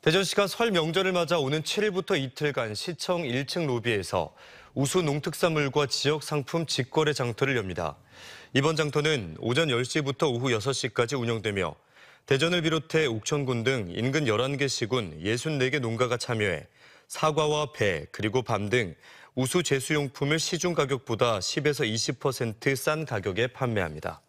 대전시가 설 명절을 맞아 오는 7일부터 이틀간 시청 1층 로비에서 우수 농특산물과 지역 상품 직거래 장터를 엽니다. 이번 장터는 오전 10시부터 오후 6시까지 운영되며 대전을 비롯해 옥천군 등 인근 11개 시군 64개 농가가 참여해 사과와 배 그리고 밤 등 우수 제수용품을 시중 가격보다 10에서 20%싼 가격에 판매합니다.